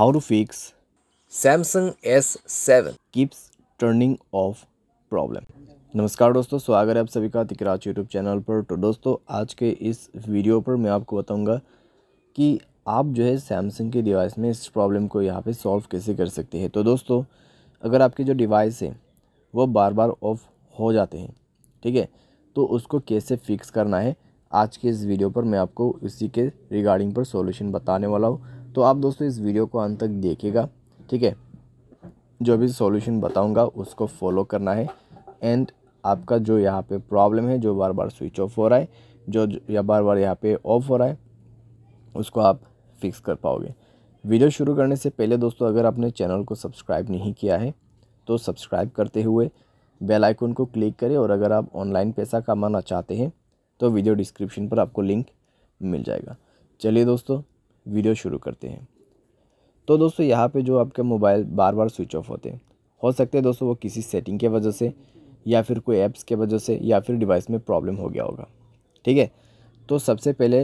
how to fix Samsung S seven keeps turning off problem नमस्कार दोस्तों स्वागत है आप सभी का तिकराज यूट्यूब चैनल पर तो दोस्तों आज के इस वीडियो पर मैं आपको बताऊंगा कि आप जो है सैमसंग के डिवाइस में इस प्रॉब्लम को यहाँ पे सॉल्व कैसे कर सकते हैं तो दोस्तों अगर आपके जो डिवाइस है वो बार बार ऑफ हो जाते हैं ठीक है तो उसको कैसे फिक्स करना है आज के इस वीडियो पर मैं आपको इसी के रिगार्डिंग पर सॉल्यूशन बताने वाला हूँ तो आप दोस्तों इस वीडियो को अंत तक देखिएगा ठीक है जो भी सॉल्यूशन बताऊंगा उसको फॉलो करना है एंड आपका जो यहाँ पे प्रॉब्लम है जो बार बार स्विच ऑफ हो रहा है जो या बार बार यहाँ पे ऑफ हो रहा है उसको आप फिक्स कर पाओगे वीडियो शुरू करने से पहले दोस्तों अगर आपने चैनल को सब्सक्राइब नहीं किया है तो सब्सक्राइब करते हुए बेल आइकन को क्लिक करें और अगर आप ऑनलाइन पैसा कमाना चाहते हैं तो वीडियो डिस्क्रिप्शन पर आपको लिंक मिल जाएगा चलिए दोस्तों वीडियो शुरू करते हैं तो दोस्तों यहाँ पे जो आपके मोबाइल बार बार स्विच ऑफ होते हैं हो सकते हैं दोस्तों वो किसी सेटिंग के वजह से या फिर कोई ऐप्स के वजह से या फिर डिवाइस में प्रॉब्लम हो गया होगा ठीक है तो सबसे पहले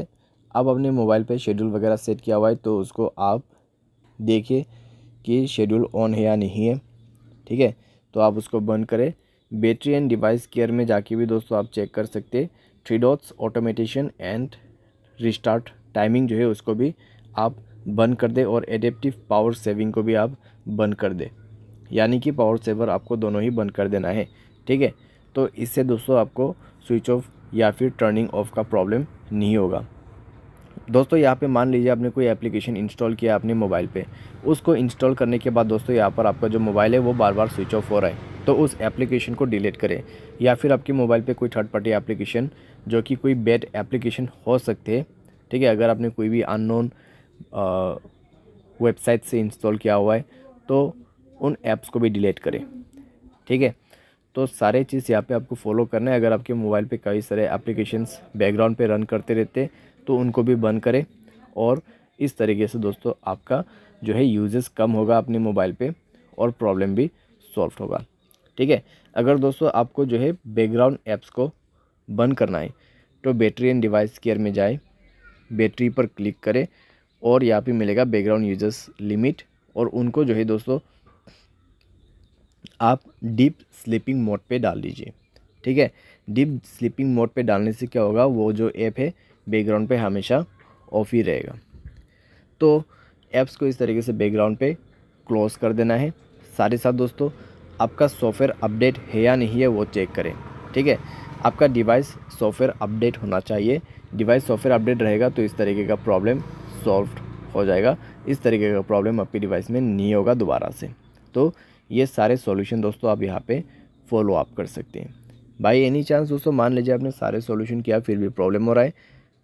आप अपने मोबाइल पे शेड्यूल वगैरह सेट किया हुआ है तो उसको आप देखिए कि शेड्यूल ऑन है या नहीं है ठीक है तो आप उसको बंद करें बैटरी एंड डिवाइस केयर में जाके भी दोस्तों आप चेक कर सकते three dots automation and restart timing जो है उसको भी आप बंद कर दें और एडेप्टिव पावर सेविंग को भी आप बंद कर दें यानी कि पावर सेवर आपको दोनों ही बंद कर देना है ठीक है तो इससे दोस्तों आपको स्विच ऑफ या फिर टर्निंग ऑफ का प्रॉब्लम नहीं होगा दोस्तों यहाँ पे मान लीजिए आपने कोई एप्लीकेशन इंस्टॉल किया अपने मोबाइल पे उसको इंस्टॉल करने के बाद दोस्तों यहाँ पर आपका जो मोबाइल है वो बार बार स्विच ऑफ हो रहा है तो उस एप्लीकेशन को डिलीट करें या फिर आपके मोबाइल पे कोई थर्ड पार्टी एप्लीकेशन जो कि कोई बेड एप्लीकेशन हो सकते हैं ठीक है अगर आपने कोई भी अननोन वेबसाइट से इंस्टॉल किया हुआ है तो उन ऐप्स को भी डिलीट करें ठीक है तो सारे चीज़ यहाँ पे आपको फॉलो करना है अगर आपके मोबाइल पे कई सारे एप्लीकेशंस बैकग्राउंड पे रन करते रहते तो उनको भी बंद करें और इस तरीके से दोस्तों आपका जो है यूजेस कम होगा अपने मोबाइल पे और प्रॉब्लम भी सॉल्व होगा ठीक है अगर दोस्तों आपको जो है बैकग्राउंड ऐप्स को बंद करना है तो बैटरी एंड डिवाइस केयर में जाए बैटरी पर क्लिक करें और यहाँ पे मिलेगा बैकग्राउंड यूजर्स लिमिट और उनको जो है दोस्तों आप डीप स्लीपिंग मोड पे डाल दीजिए ठीक है डीप स्लीपिंग मोड पे डालने से क्या होगा वो जो ऐप है बैकग्राउंड पे हमेशा ऑफ ही रहेगा तो ऐप्स को इस तरीके से बैकग्राउंड पे क्लोज कर देना है साथ ही साथ दोस्तों आपका सॉफ्टवेयर अपडेट है या नहीं है वो चेक करें ठीक है आपका डिवाइस सॉफ्टवेयर अपडेट होना चाहिए डिवाइस सॉफ्टवेयर अपडेट रहेगा तो इस तरीके का प्रॉब्लम सॉल्व हो जाएगा इस तरीके का प्रॉब्लम आपकी डिवाइस में नहीं होगा दोबारा से तो ये सारे सॉल्यूशन दोस्तों आप यहाँ पे फॉलो अप कर सकते हैं बाई एनी चांस दोस्तों मान लीजिए आपने सारे सॉल्यूशन किया फिर भी प्रॉब्लम हो रहा है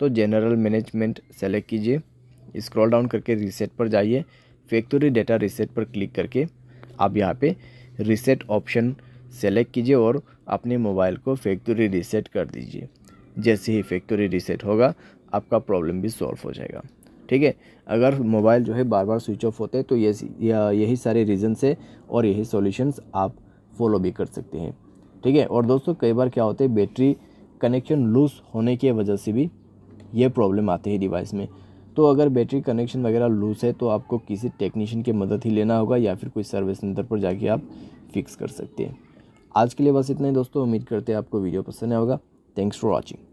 तो जनरल मैनेजमेंट सेलेक्ट कीजिए स्क्रॉल डाउन करके रीसेट पर जाइए फैक्ट्री डेटा रीसेट पर क्लिक करके आप यहाँ पे रीसेट ऑप्शन सेलेक्ट कीजिए और अपने मोबाइल को फैक्ट्री रीसेट कर दीजिए जैसे ही फैक्ट्री रीसेट होगा आपका प्रॉब्लम भी सॉल्व हो जाएगा ठीक है अगर मोबाइल जो है बार बार स्विच ऑफ होते हैं तो ये यही सारे रीज़न से और यही सॉल्यूशंस आप फॉलो भी कर सकते हैं ठीक है और दोस्तों कई बार क्या होते हैं बैटरी कनेक्शन लूज़ होने की वजह से भी ये प्रॉब्लम आती है डिवाइस में तो अगर बैटरी कनेक्शन वगैरह लूज़ है तो आपको किसी टेक्नीशियन की मदद ही लेना होगा या फिर कोई सर्विस सेंटर पर जाके आप फिक्स कर सकते हैं आज के लिए बस इतना ही दोस्तों उम्मीद करते हैं आपको वीडियो पसंद आएगा थैंक्स फॉर वॉचिंग